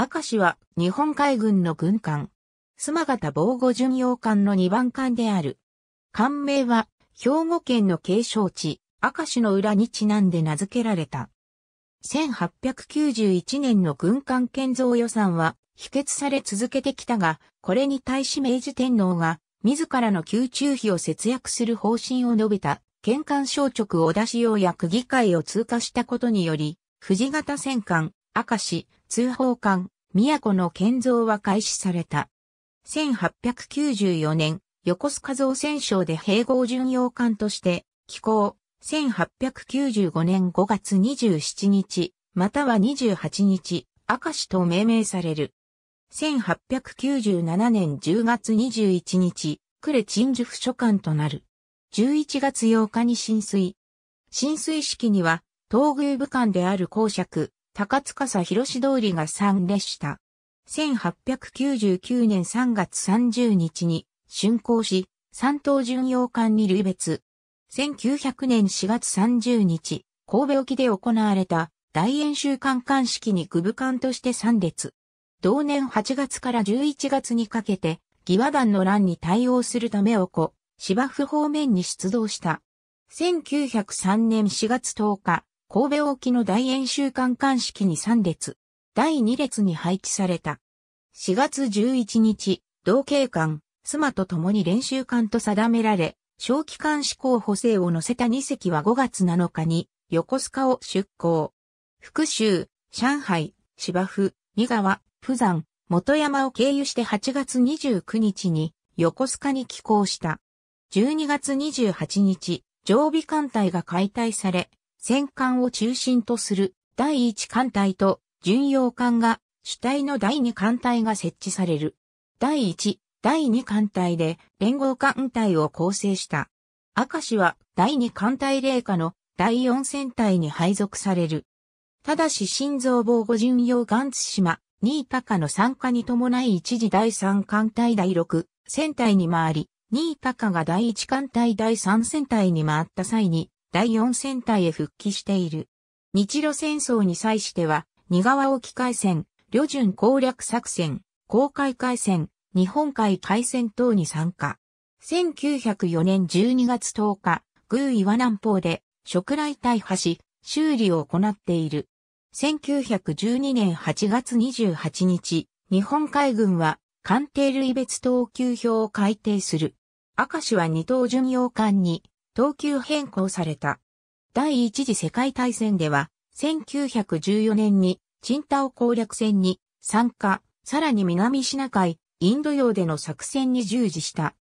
明石は日本海軍の軍艦。妻方防護巡洋艦の2番艦である。艦名は兵庫県の景勝地、明石の裏にちなんで名付けられた。1891年の軍艦建造予算は否決され続けてきたが、これに対し明治天皇が自らの宮中費を節約する方針を述べた、県艦省直お出しようや区議会を通過したことにより、藤型戦艦、明石、通報官、都の建造は開始された。1894年、横須賀造船省で併合巡洋艦として寄港。1895年5月27日、または28日、明石と命名される。1897年10月21日、呉鎮守府所管となる。11月8日に浸水。浸水式には、東宮武官である公爵、高司広通りが参列した。1899年3月30日に竣工し、三島巡洋艦に類別。1900年4月30日、神戸沖で行われた大演習艦艦式に区部艦として参列。同年8月から11月にかけて、義和団の乱に対応するためをこ、芝生方面に出動した。1903年4月10日、神戸沖の大演習館艦式に3列、第2列に配置された。4月11日、同警艦、妻と共に練習艦と定められ、小機関士候補生を乗せた2隻は5月7日に横須賀を出港。福州、上海、芝生、三河、釜山、元山を経由して8月29日に横須賀に寄港した。12月28日、常備艦隊が解体され、戦艦を中心とする第一艦隊と巡洋艦が主体の第二艦隊が設置される。第一、第二艦隊で連合艦隊を構成した。明石は第二艦隊霊下の第四戦隊に配属される。ただし心臓防護巡洋艦津島、新高の参加に伴い一時第三艦隊第六戦隊に回り、新高が第一艦隊第三戦隊に回った際に、第4戦隊へ復帰している。日露戦争に際しては、二川沖海戦、旅順攻略作戦、航海海戦、日本海海戦等に参加。1904年12月10日、宮岩南方で、食雷大橋、修理を行っている。1912年8月28日、日本海軍は、艦艇類別等級表を改定する。赤石は二等巡洋艦に、等級変更された。第一次世界大戦では、1914年に、チンタオ攻略戦に参加、さらに南シナ海、インド洋での作戦に従事した。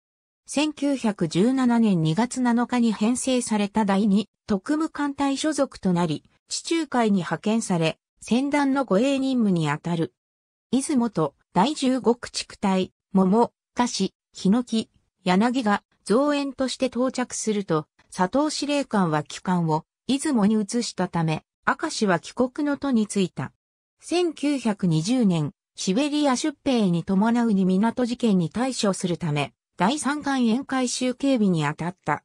1917年2月7日に編成された第2特務艦隊所属となり、地中海に派遣され、戦団の護衛任務にあたる。出雲と第15区地区隊、桃、菓子、ヒノキ、柳が増援として到着すると、佐藤司令官は帰還を出雲に移したため、明石は帰国の途に着いた。1920年、シベリア出兵に伴うに港事件に対処するため、第三艦宴会集警備に当たった。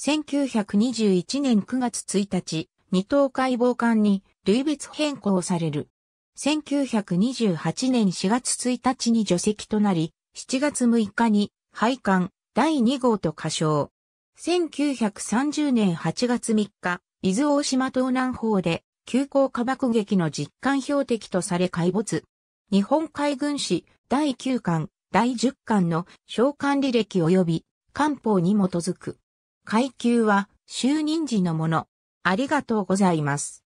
1921年9月1日、二等海防艦に類別変更される。1928年4月1日に除籍となり、7月6日に廃艦、第2号と歌唱。1930年8月3日、伊豆大島東南方で、急降下爆撃の実感標的とされ海没。日本海軍史第9巻、第10巻の召喚履歴及び官報に基づく。階級は就任時のもの。ありがとうございます。